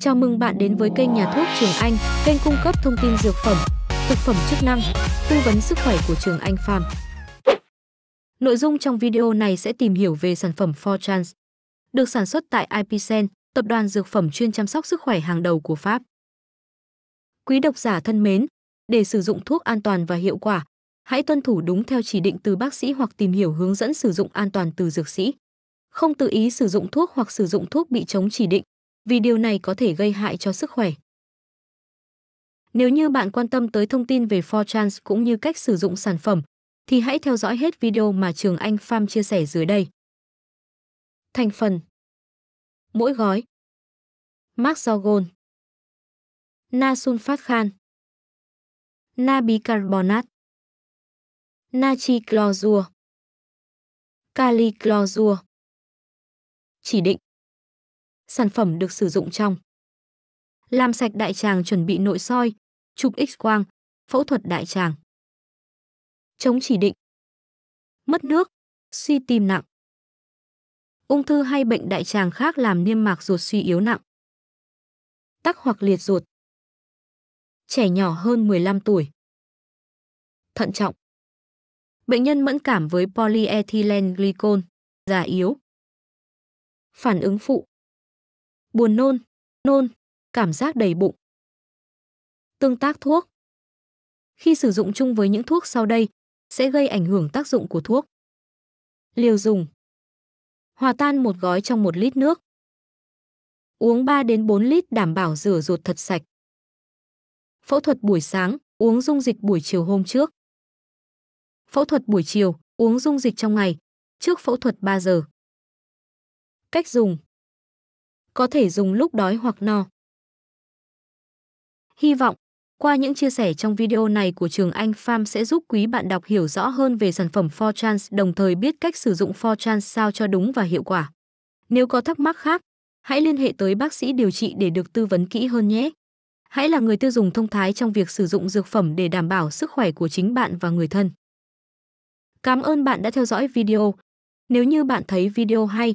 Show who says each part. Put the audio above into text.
Speaker 1: Chào mừng bạn đến với kênh Nhà thuốc Trường Anh, kênh cung cấp thông tin dược phẩm, thực phẩm chức năng, tư vấn sức khỏe của Trường Anh Farm. Nội dung trong video này sẽ tìm hiểu về sản phẩm Fortrans, được sản xuất tại Ipicen, tập đoàn dược phẩm chuyên chăm sóc sức khỏe hàng đầu của Pháp. Quý độc giả thân mến, để sử dụng thuốc an toàn và hiệu quả, hãy tuân thủ đúng theo chỉ định từ bác sĩ hoặc tìm hiểu hướng dẫn sử dụng an toàn từ dược sĩ. Không tự ý sử dụng thuốc hoặc sử dụng thuốc bị chống chỉ định vì điều này có thể gây hại cho sức khỏe. Nếu như bạn quan tâm tới thông tin về Fortrans cũng như cách sử dụng sản phẩm, thì hãy theo dõi hết video mà Trường Anh Farm chia sẻ dưới đây.
Speaker 2: Thành phần Mỗi gói Maxogon Na sunfat khan Na bicarbonat Natri chlorua, Kali chlorua. Chỉ định sản phẩm được sử dụng trong làm sạch đại tràng chuẩn bị nội soi, chụp x-quang, phẫu thuật đại tràng. Chống chỉ định Mất nước, suy tim nặng Ung thư hay bệnh đại tràng khác làm niêm mạc ruột suy yếu nặng Tắc hoặc liệt ruột Trẻ nhỏ hơn 15 tuổi Thận trọng Bệnh nhân mẫn cảm với polyethylene glycol, già yếu Phản ứng phụ buồn nôn, nôn, cảm giác đầy bụng. Tương tác thuốc Khi sử dụng chung với những thuốc sau đây, sẽ gây ảnh hưởng tác dụng của thuốc. Liều dùng Hòa tan một gói trong một lít nước. Uống 3 đến 4 lít đảm bảo rửa ruột thật sạch. Phẫu thuật buổi sáng, uống dung dịch buổi chiều hôm trước. Phẫu thuật buổi chiều, uống dung dịch trong ngày, trước phẫu thuật 3 giờ. Cách dùng có thể dùng lúc đói hoặc no.
Speaker 1: Hy vọng, qua những chia sẻ trong video này của Trường Anh Farm sẽ giúp quý bạn đọc hiểu rõ hơn về sản phẩm Fortrans đồng thời biết cách sử dụng Fortrans sao cho đúng và hiệu quả. Nếu có thắc mắc khác, hãy liên hệ tới bác sĩ điều trị để được tư vấn kỹ hơn nhé. Hãy là người tiêu dùng thông thái trong việc sử dụng dược phẩm để đảm bảo sức khỏe của chính bạn và người thân. Cảm ơn bạn đã theo dõi video. Nếu như bạn thấy video hay,